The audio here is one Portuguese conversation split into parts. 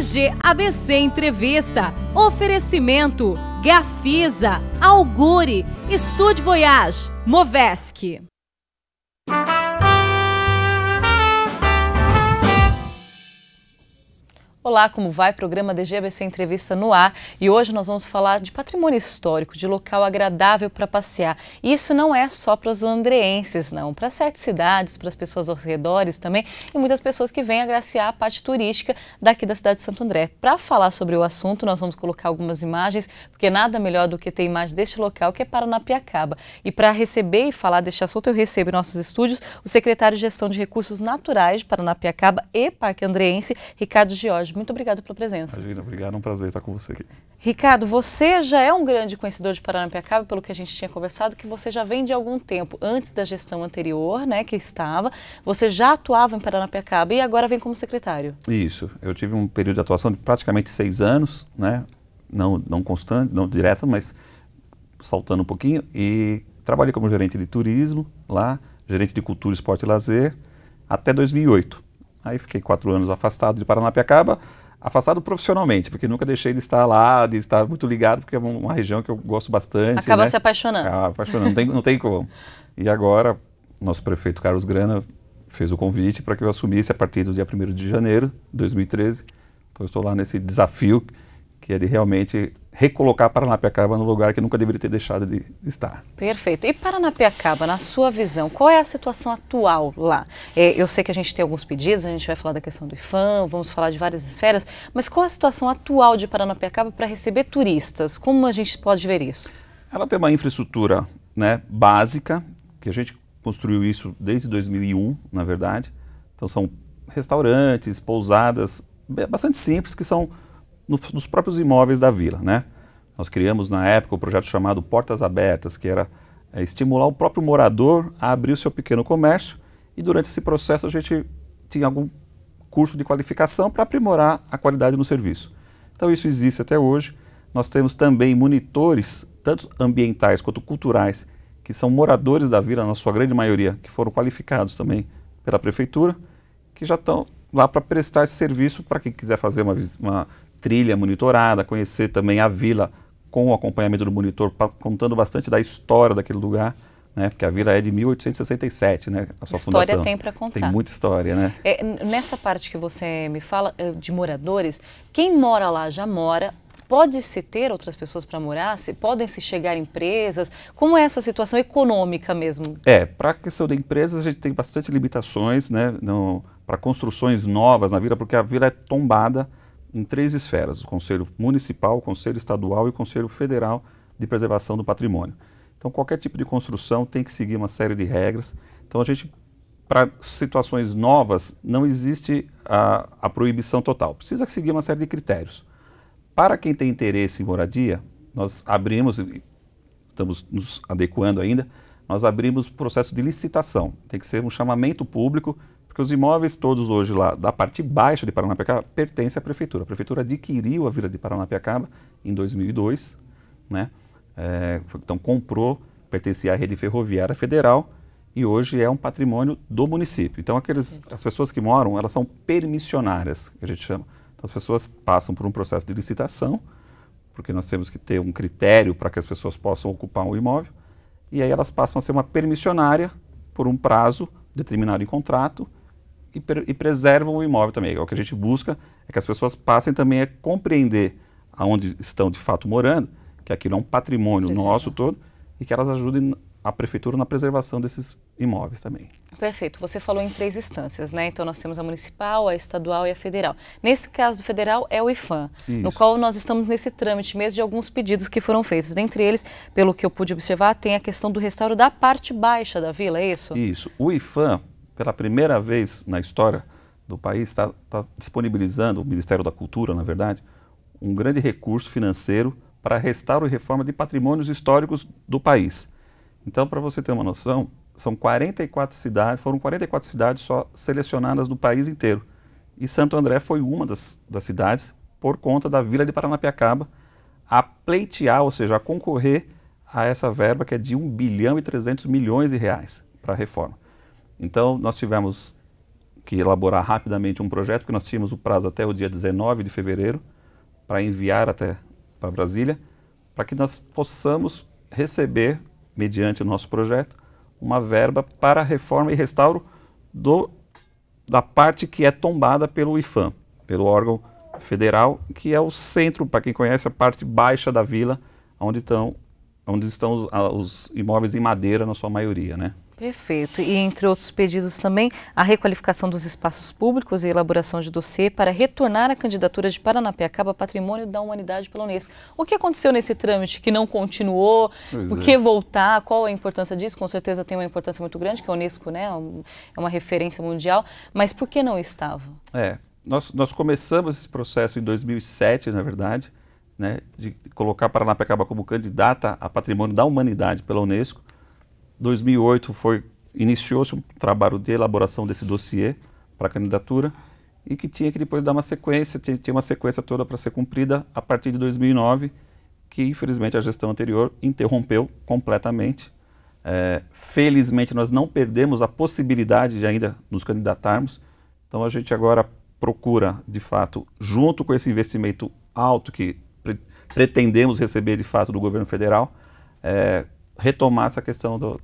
BG ABC Entrevista. Oferecimento Gafisa, Augure, Estúdio Voyage, Movesc. Olá, como vai? Programa DGABC Entrevista no ar e hoje nós vamos falar de patrimônio histórico, de local agradável para passear. E isso não é só para os andreenses, não, para sete cidades, para as pessoas aos redores também e muitas pessoas que vêm agraciar a parte turística daqui da cidade de Santo André. Para falar sobre o assunto, nós vamos colocar algumas imagens, porque nada melhor do que ter imagem deste local que é Paranapiacaba. E para receber e falar deste assunto, eu recebo em nossos estúdios o secretário de Gestão de Recursos Naturais de Paranapiacaba e Parque Andreense, Ricardo Jorge. Muito obrigado pela presença. Imagina, obrigado, é um prazer estar com você aqui. Ricardo, você já é um grande conhecedor de Paranapiacaba, pelo que a gente tinha conversado, que você já vem de algum tempo, antes da gestão anterior, né, que estava, você já atuava em Paranapiacaba e agora vem como secretário. Isso, eu tive um período de atuação de praticamente seis anos, né, não, não constante, não direta, mas saltando um pouquinho, e trabalhei como gerente de turismo lá, gerente de cultura, esporte e lazer, até 2008. Aí fiquei quatro anos afastado de Paranapiacaba, afastado profissionalmente, porque nunca deixei de estar lá, de estar muito ligado, porque é uma região que eu gosto bastante. Acaba né? se apaixonando. Acaba apaixonando, não tem, não tem como. E agora, nosso prefeito Carlos Grana fez o convite para que eu assumisse a partir do dia 1 de janeiro de 2013. Então, estou lá nesse desafio que é de realmente recolocar Paranapiacaba no lugar que nunca deveria ter deixado de estar. Perfeito. E Paranapiacaba, na sua visão, qual é a situação atual lá? É, eu sei que a gente tem alguns pedidos, a gente vai falar da questão do IFAM, vamos falar de várias esferas, mas qual é a situação atual de Paranapiacaba para receber turistas? Como a gente pode ver isso? Ela tem uma infraestrutura né, básica, que a gente construiu isso desde 2001, na verdade. Então são restaurantes, pousadas, bastante simples, que são no, nos próprios imóveis da vila. Né? Nós criamos na época o um projeto chamado Portas Abertas, que era é, estimular o próprio morador a abrir o seu pequeno comércio e durante esse processo a gente tinha algum curso de qualificação para aprimorar a qualidade no serviço. Então isso existe até hoje. Nós temos também monitores, tanto ambientais quanto culturais, que são moradores da vila, na sua grande maioria, que foram qualificados também pela prefeitura, que já estão lá para prestar esse serviço para quem quiser fazer uma, uma trilha monitorada, conhecer também a vila com o acompanhamento do monitor, contando bastante da história daquele lugar. Né? Porque a vila é de 1867, né? A sua história fundação. História tem para contar. Tem muita história, né? É, nessa parte que você me fala eh, de moradores, quem mora lá já mora. Pode-se ter outras pessoas para morar? Se, podem se chegar empresas? Como é essa situação econômica mesmo? É, para a questão de empresas, a gente tem bastante limitações né, para construções novas na vila, porque a vila é tombada, em três esferas: o Conselho Municipal, o Conselho Estadual e o Conselho Federal de Preservação do Patrimônio. Então, qualquer tipo de construção tem que seguir uma série de regras. Então, a gente, para situações novas, não existe a, a proibição total. Precisa seguir uma série de critérios. Para quem tem interesse em moradia, nós abrimos, estamos nos adequando ainda, nós abrimos processo de licitação. Tem que ser um chamamento público porque os imóveis todos hoje lá da parte baixa de Paranapiacaba pertencem à prefeitura. A prefeitura adquiriu a Vila de Paranapiacaba em 2002, né? É, então comprou, pertencia à rede ferroviária federal e hoje é um patrimônio do município. Então aqueles, as pessoas que moram, elas são permissionárias, que a gente chama. Então, as pessoas passam por um processo de licitação, porque nós temos que ter um critério para que as pessoas possam ocupar um imóvel, e aí elas passam a ser uma permissionária por um prazo determinado em contrato, e, e preservam o imóvel também. É o que a gente busca é que as pessoas passem também a compreender aonde estão de fato morando, que aquilo é um patrimônio nosso todo e que elas ajudem a prefeitura na preservação desses imóveis também. Perfeito. Você falou em três instâncias, né? Então nós temos a municipal, a estadual e a federal. Nesse caso do federal é o IFAM, Isso. no qual nós estamos nesse trâmite mesmo de alguns pedidos que foram feitos. Dentre eles, pelo que eu pude observar, tem a questão do restauro da parte baixa da vila, é isso? Isso. O IFAM, pela primeira vez na história do país, está, disponibilizando, o Ministério da Cultura, na verdade, um grande recurso financeiro para restauro e reforma de patrimônios históricos do país. Então, para você ter uma noção, são 44 cidades, foram 44 cidades só selecionadas do país inteiro. E Santo André foi uma das, das cidades por conta da Vila de Paranapiacaba a pleitear, ou seja, a concorrer a essa verba que é de 1 bilhão e 300 milhões de reais para a reforma. Então, nós tivemos que elaborar rapidamente um projeto, porque nós tínhamos o prazo até o dia 19 de fevereiro para enviar até para Brasília, para que nós possamos receber, mediante o nosso projeto, uma verba para reforma e restauro do, da parte que é tombada pelo IFAM, pelo órgão federal, que é o centro, para quem conhece, a parte baixa da vila, onde estão, onde estão os, os imóveis em madeira na sua maioria, né? Perfeito. E entre outros pedidos também, a requalificação dos espaços públicos e elaboração de dossiê para retornar a candidatura de Paranapiacaba Patrimônio da Humanidade pela Unesco. O que aconteceu nesse trâmite que não continuou? Pois o é. que é. voltar? Qual a importância disso? Com certeza tem uma importância muito grande, que a Unesco né, é, é uma referência mundial, mas por que não estava? É, nós, nós começamos esse processo em 2007, na verdade, né, de colocar Paranapiacaba como candidata a Patrimônio da Humanidade pela Unesco. 2008 foi iniciou-se um trabalho de elaboração desse dossiê para a candidatura e que tinha que depois dar uma sequência, tinha, uma sequência toda para ser cumprida a partir de 2009, que infelizmente a gestão anterior interrompeu completamente. É, felizmente nós não perdemos a possibilidade de ainda nos candidatarmos, então a gente agora procura, de fato, junto com esse investimento alto que pre pretendemos receber de fato do governo federal, é, retomar essa questão do,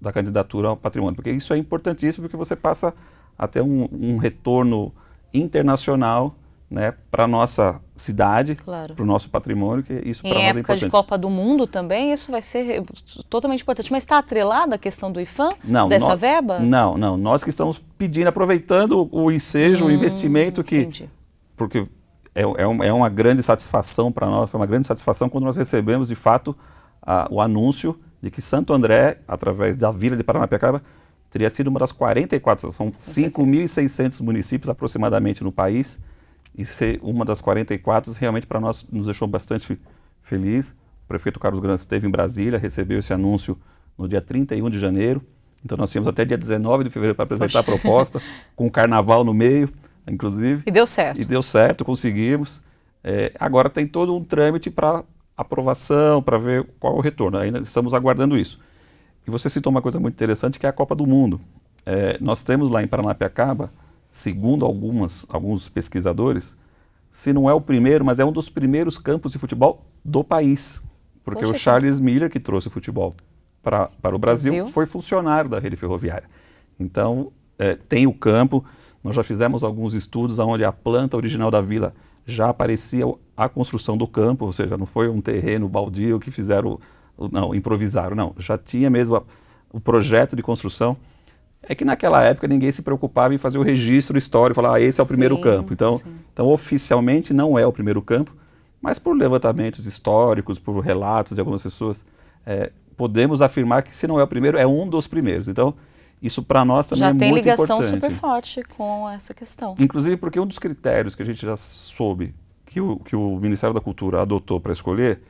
da candidatura ao patrimônio, porque isso é importantíssimo, porque você passa a ter um, um retorno internacional né, para nossa cidade, claro. para o nosso patrimônio, que isso para nós é importante. Em época de Copa do Mundo também, isso vai ser totalmente importante. Mas está atrelada a questão do IFAM, não, dessa nós, verba? Não, não. Nós que estamos pedindo, aproveitando o ensejo, hum, o investimento que... Entendi. Porque é, é, uma, é uma grande satisfação para nós, foi é uma grande satisfação quando nós recebemos, de fato, a, o anúncio de que Santo André, através da vila de Paranapiacaba, teria sido uma das 44, são 5.600 municípios aproximadamente no país, e ser uma das 44 realmente para nós nos deixou bastante feliz. O prefeito Carlos Grande esteve em Brasília, recebeu esse anúncio no dia 31 de janeiro, então nós tínhamos até dia 19 de fevereiro para apresentar Poxa. a proposta, com o carnaval no meio, inclusive. E deu certo. E deu certo, conseguimos. É, agora tem todo um trâmite para aprovação, para ver qual é o retorno. Ainda estamos aguardando isso. E você citou uma coisa muito interessante que é a Copa do Mundo. É, nós temos lá em Paranapiacaba, segundo algumas, alguns pesquisadores, se não é o primeiro, mas é um dos primeiros campos de futebol do país. Porque Poxa o Charles que... Miller, que trouxe o futebol pra, para o Brasil, Brasil, foi funcionário da rede ferroviária. Então, é, tem o campo. Nós já fizemos alguns estudos onde a planta original da vila já aparecia a construção do campo, ou seja, não foi um terreno baldio que fizeram, não, improvisaram, não. Já tinha mesmo a, o projeto de construção. É que naquela época ninguém se preocupava em fazer o registro histórico, falar, ah, esse é o primeiro sim, campo. Então, então, oficialmente não é o primeiro campo, mas por levantamentos históricos, por relatos de algumas pessoas, é, podemos afirmar que se não é o primeiro, é um dos primeiros. Então, isso para nós também já é muito importante. Já tem ligação super forte com essa questão. Inclusive porque um dos critérios que a gente já soube que o, que o Ministério da Cultura adotou para escolher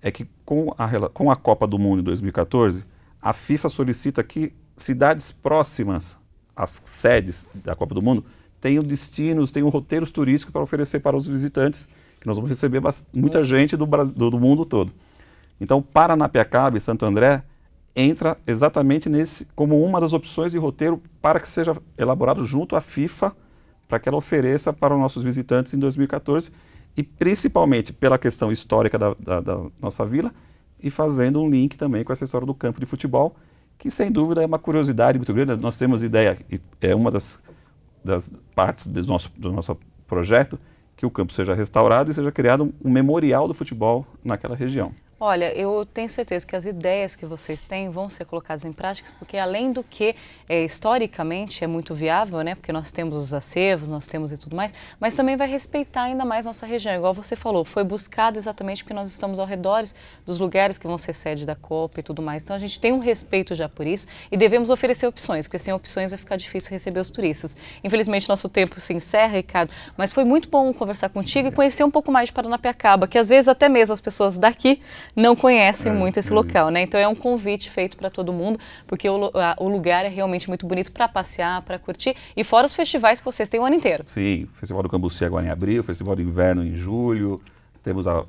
é que com a, com a Copa do Mundo em 2014, a FIFA solicita que cidades próximas às sedes da Copa do Mundo tenham destinos, tenham roteiros turísticos para oferecer para os visitantes, que nós vamos receber muita uhum. gente do, Brasil, do mundo todo. Então, Paranapiacaba e Santo André entra exatamente nesse como uma das opções de roteiro para que seja elaborado junto à FIFA para que ela ofereça para os nossos visitantes em 2014 e principalmente pela questão histórica da, da, da nossa vila e fazendo um link também com essa história do campo de futebol que sem dúvida é uma curiosidade muito grande nós temos ideia é uma das, das partes do nosso, do nosso projeto que o campo seja restaurado e seja criado um memorial do futebol naquela região. Olha, eu tenho certeza que as ideias que vocês têm vão ser colocadas em prática, porque além do que é, historicamente é muito viável, né? Porque nós temos os acervos, nós temos e tudo mais, mas também vai respeitar ainda mais nossa região. Igual você falou, foi buscado exatamente porque nós estamos ao redor dos lugares que vão ser sede da Copa e tudo mais. Então a gente tem um respeito já por isso e devemos oferecer opções, porque sem opções vai ficar difícil receber os turistas. Infelizmente nosso tempo se encerra, Ricardo, mas foi muito bom conversar contigo e conhecer um pouco mais de Paranapiacaba, que às vezes até mesmo as pessoas daqui não conhecem é, muito esse é local, isso. né? Então é um convite feito para todo mundo, porque o, a, o, lugar é realmente muito bonito para passear, para curtir, e fora os festivais que vocês têm o ano inteiro. Sim, o Festival do Cambuci agora em abril, o Festival do Inverno em julho, temos a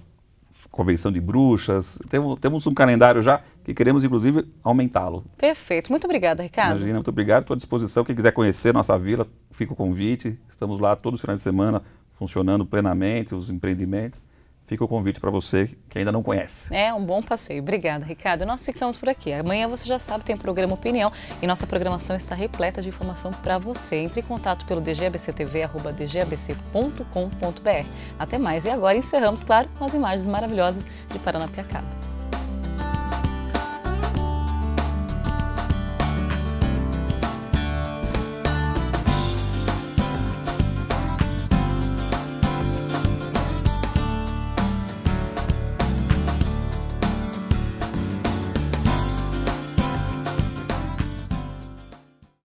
Convenção de Bruxas, temos, temos um calendário já que queremos, inclusive, aumentá-lo. Perfeito. Muito obrigada, Ricardo. Imagina, muito obrigado. Estou à disposição. Quem quiser conhecer nossa vila, fica o convite. Estamos lá todos os finais de semana, funcionando plenamente, os empreendimentos. Fica o convite para você que ainda não conhece. É um bom passeio. Obrigada, Ricardo. Nós ficamos por aqui. Amanhã você já sabe, tem o programa Opinião e nossa programação está repleta de informação para você. Entre em contato pelo dgabctv.dgabc.com.br. Até mais. E agora encerramos, claro, com as imagens maravilhosas de Paranapiacaba.